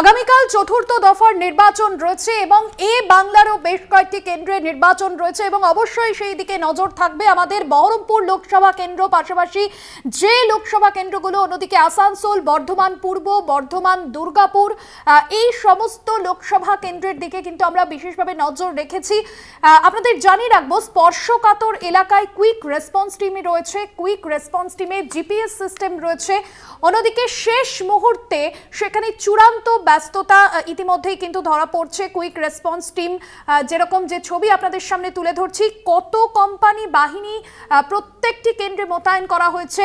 আগামীকাল চতুর্থ দফার নির্বাচন রয়েছে এবং এ বাংলারও বেশ কয়েকটি কেন্দ্রে নির্বাচন রয়েছে এবং অবশ্যই সেই দিকে নজর থাকবে আমাদের বহরমপুর লোকসভা কেন্দ্র পাশাপাশি যে লোকসভা কেন্দ্রগুলো অন্যদিকে আসানসোল বর্ধমান পূর্ব বর্ধমান দুর্গাপুর এই সমস্ত লোকসভা কেন্দ্রের দিকে কিন্তু আমরা বিশেষভাবে নজর রেখেছি আপনাদের জানিয়ে রাখবো স্পর্শকাতর এলাকায় কুইক রেসপন্স টিমই রয়েছে কুইক রেসপন্স টিমে জিপিএস সিস্টেম রয়েছে অন্যদিকে শেষ মুহূর্তে সেখানে চূড়ান্ত ব্যস্ততা ইতিমধ্যেই কিন্তু ধরা পড়ছে কুইক রেসপন্স টিম যেরকম যে ছবি আপনাদের সামনে তুলে ধরছি কত কোম্পানি বাহিনী প্রত্যেকটি কেন্দ্রে মোতায়েন করা হয়েছে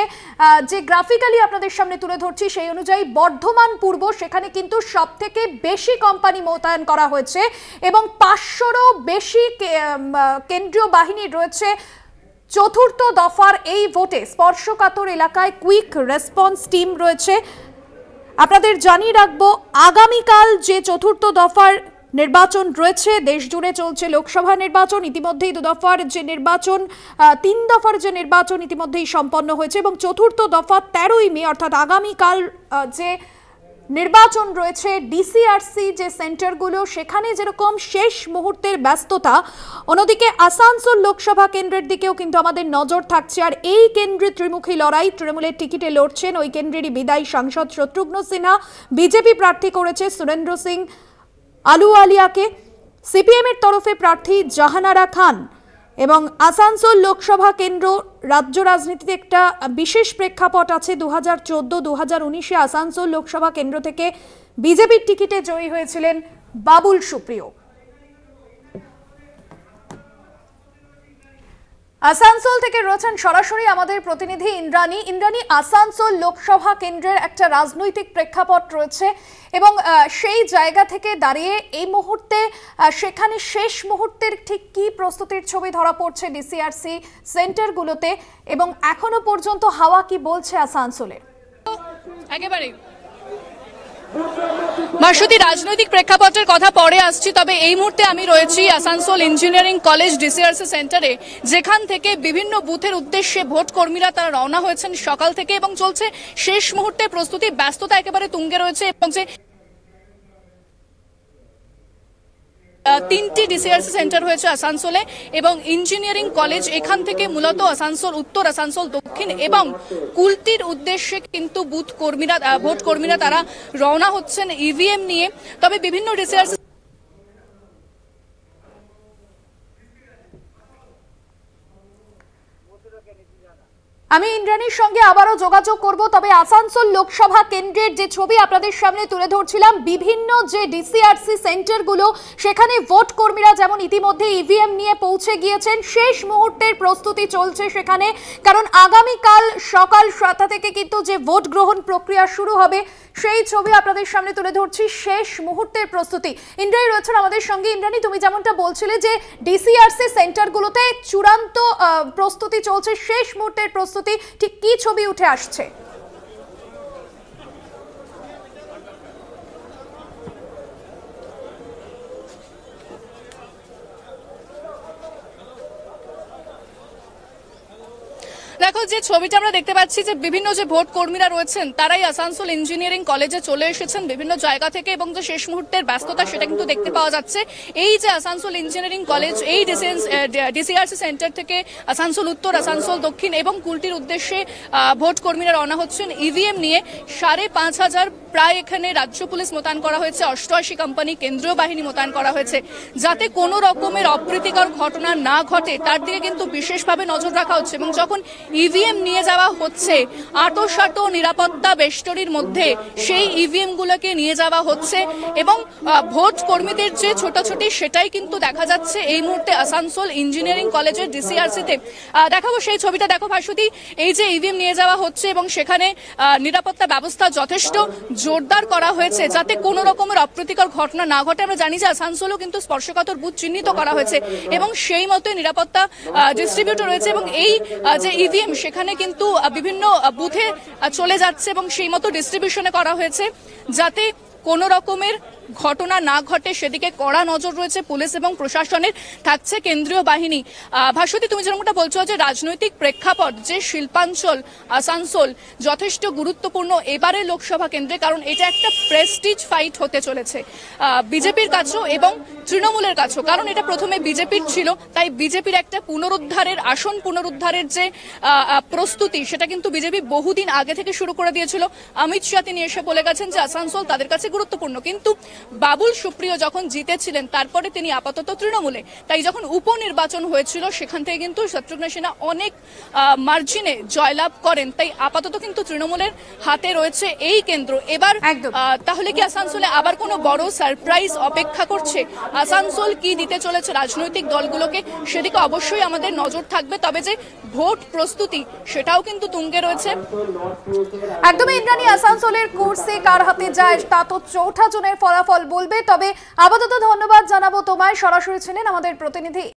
যে গ্রাফিক্যালি আপনাদের সামনে তুলে ধরছি সেই অনুযায়ী বর্ধমান পূর্ব সেখানে কিন্তু সব থেকে বেশি কোম্পানি মোতায়েন করা হয়েছে এবং পাঁচশোরও বেশি কেন্দ্রীয় বাহিনী রয়েছে চতুর্থ দফার এই ভোটে স্পর্শকাতর এলাকায় কুইক রেসপন্স টিম রয়েছে আপনাদের জানিয়ে রাখবো আগামীকাল যে চতুর্থ দফার নির্বাচন রয়েছে দেশ জুড়ে চলছে লোকসভা নির্বাচন ইতিমধ্যেই দু দফার যে নির্বাচন তিন দফার যে নির্বাচন ইতিমধ্যেই সম্পন্ন হয়েছে এবং চতুর্থ দফা তেরোই মে অর্থাৎ আগামীকাল যে নির্বাচন রয়েছে ডিসিআরসি যে সেন্টারগুলো সেখানে যেরকম শেষ মুহূর্তের ব্যস্ততা অন্যদিকে আসানসোল লোকসভা কেন্দ্রের দিকেও কিন্তু আমাদের নজর থাকছে আর এই কেন্দ্রে ত্রিমুখী লড়াই তৃণমূলের টিকিটে লড়ছেন ওই কেন্দ্রেরই বিদায়ী সাংসদ শত্রুঘ্ন সিনহা বিজেপি প্রার্থী করেছে সুরেন্দ্র সিং আলিয়াকে সিপিএমের তরফে প্রার্থী জাহানারা খান এবং আসানসোল লোকসভা কেন্দ্র রাজ্য রাজনীতিতে একটা বিশেষ প্রেক্ষাপট আছে দু হাজার চোদ্দো দু হাজার উনিশে আসানসোল লোকসভা কেন্দ্র থেকে বিজেপির টিকিটে জয়ী হয়েছিলেন বাবুল সুপ্রিয় আসানসোল থেকে রয়েছেন সরাসরি আমাদের প্রতিনিধি ইন্দ্রাণী ইন্দ্রাণী আসানসোল লোকসভা কেন্দ্রের একটা রাজনৈতিক প্রেক্ষাপট রয়েছে এবং সেই জায়গা থেকে দাঁড়িয়ে এই মুহূর্তে সেখানে শেষ মুহূর্তের ঠিক কি প্রস্তুতির ছবি ধরা পড়ছে ডিসিআরসি সেন্টারগুলোতে এবং এখনো পর্যন্ত হাওয়া কি বলছে আসানসোলের একেবারেই মার্শুতি রাজনৈতিক প্রেক্ষাপটের কথা পরে আসছি তবে এই মুহূর্তে আমি রয়েছি আসানসোল ইঞ্জিনিয়ারিং কলেজ ডিসিআরসি সেন্টারে যেখান থেকে বিভিন্ন বুথের উদ্দেশ্যে ভোট কর্মীরা তারা রওনা হয়েছেন সকাল থেকে এবং চলছে শেষ মুহূর্তে প্রস্তুতি ব্যস্ততা একেবারে তুঙ্গে রয়েছে এবং যে তিনটি ডিসিআরসি সেন্টার হয়েছে আসানসোলে এবং ইঞ্জিনিয়ারিং কলেজ এখান থেকে মূলত আসানসোল উত্তর আসানসোল দক্ষিণ এবং কুলটির উদ্দেশ্যে কিন্তু বুথ কর্মীরা ভোট কর্মীরা তারা রওনা হচ্ছেন ইভিএম e নিয়ে তবে বিভিন্ন ডিসিআরসি আমি ইন্দ্রাণীর সঙ্গে আবারও যোগাযোগ করব তবে আসানসোল লোকসভা কেন্দ্রের যে ছবি আপনাদের সামনে তুলে ধরছিলাম বিভিন্ন যে ডিসিআরসি সেন্টারগুলো সেখানে ভোট কর্মীরা যেমন ইতিমধ্যে ইভিএম e নিয়ে পৌঁছে গিয়েছেন শেষ মুহূর্তের প্রস্তুতি চলছে সেখানে কারণ আগামীকাল সকাল সাতটা থেকে কিন্তু যে ভোট গ্রহণ প্রক্রিয়া শুরু হবে সেই ছবি আপনাদের সামনে তুলে ধরছি শেষ মুহূর্তের প্রস্তুতি ইন্দ্রাই রয়েছেন আমাদের সঙ্গে ইন্দ্রাণী তুমি যেমনটা বলছিলে যে ডিসিআরসি সেন্টারগুলোতে চূড়ান্ত প্রস্তুতি চলছে শেষ মুহূর্তের প্রস্তুতি ঠিক কি ছবি উঠে আসছে দেখো যে ছবিটা আমরা দেখতে পাচ্ছি যে বিভিন্ন যে ভোট কর্মীরা রয়েছেন তারাই আসানসোল ইঞ্জিনিয়ারিং কলেজে চলে এসেছেন বিভিন্ন জায়গা থেকে এবং যে শেষ মুহূর্তের ব্যস্ততা সেটা কিন্তু দেখতে পাওয়া যাচ্ছে এই যে আসানসোল ইঞ্জিনিয়ারিং কলেজ এই ডিসিআরসি সেন্টার থেকে আসানসোল উত্তর আসানসোল দক্ষিণ এবং কুলটির উদ্দেশ্যে ভোট কর্মীরা রওনা হচ্ছেন ইভিএম e নিয়ে সাড়ে পাঁচ হাজার প্রায় এখানে রাজ্য পুলিশ মোতায়েন করা হয়েছে অষ্টআশি কোম্পানি কেন্দ্রীয় বাহিনী মোতায়েন করা হয়েছে যাতে কোনো রকমের অপ্রীতিকর ঘটনা না ঘটে তার দিকে কিন্তু বিশেষভাবে নজর রাখা হচ্ছে এবং যখন ইভিএম e নিয়ে যাওয়া হচ্ছে আতশাত নিরাপত্তা বেষ্টনীর মধ্যে সেই ইভিএমগুলোকে e নিয়ে যাওয়া হচ্ছে এবং ভোট কর্মীদের যে ছোটাছুটি সেটাই কিন্তু দেখা যাচ্ছে এই মুহূর্তে আসানসোল ইঞ্জিনিয়ারিং কলেজের ডিসিআরসিতে দেখাবো সেই ছবিটা দেখো ভাসুতি এই যে ইভিএম e নিয়ে যাওয়া হচ্ছে এবং সেখানে নিরাপত্তা ব্যবস্থা যথেষ্ট জোরদার করা হয়েছে যাতে কোনো রকমের অপ্রীতিকর ঘটনা না ঘটে আমরা জানি যে আসানসোলও কিন্তু স্পর্শকাতর বুথ চিহ্নিত করা হয়েছে এবং সেই মতো নিরাপত্তা ডিস্ট্রিবিউটর রয়েছে এবং এই যে ইভিএম এটিএম সেখানে কিন্তু বিভিন্ন বুথে চলে যাচ্ছে এবং সেই মতো ডিস্ট্রিবিউশনে করা হয়েছে যাতে কোনো রকমের ঘটনা না ঘটে সেদিকে কড়া নজর রয়েছে পুলিশ এবং প্রশাসনের থাকছে কেন্দ্রীয় বাহিনী ভাস্বতী তুমি যেরকমটা বলছো যে রাজনৈতিক প্রেক্ষাপট যে শিল্পাঞ্চল আসানসোল যথেষ্ট গুরুত্বপূর্ণ এবারে লোকসভা কেন্দ্রে কারণ এটা একটা প্রেস্টিজ ফাইট হতে চলেছে বিজেপির কাছেও এবং তৃণমূলের কাছেও কারণ এটা প্রথমে বিজেপির ছিল তাই বিজেপির একটা পুনরুদ্ধারের আসন পুনরুদ্ধারের যে প্রস্তুতি সেটা কিন্তু বিজেপি বহুদিন আগে থেকে শুরু করে দিয়েছিল অমিত শাহ তিনি এসে বলে গেছেন যে আসানসোল তাদের কাছে গুরুত্বপূর্ণ কিন্তু বাবুল সুপ্রিয় যখন জিতেছিলেন তারপরে তিনি আপাতত তৃণমূলে তাই যখন উপনির্বাচন হয়েছিল সেখান থেকে কিন্তু শত্রুঘ্ন সিনহা অনেক মার্জিনে জয়লাভ করেন তাই আপাতত কিন্তু তৃণমূলের হাতে রয়েছে এই কেন্দ্র এবার তাহলে কি আসানসোলে আবার কোন বড় সারপ্রাইজ অপেক্ষা করছে আসানসোল কি দিতে চলেছে রাজনৈতিক দলগুলোকে সেদিকে অবশ্যই আমাদের নজর থাকবে তবে যে ভোট প্রস্তুতি সেটাও কিন্তু তুঙ্গে রয়েছে একদমই ইন্দ্রাণী আসানসোলের কোর্সে কার হাতে যায় তা তো চৌঠা জনের ফলাফল ফলাফল বলবে তবে আপাতত ধন্যবাদ জানাবো তোমায় সরাসরি ছিলেন আমাদের প্রতিনিধি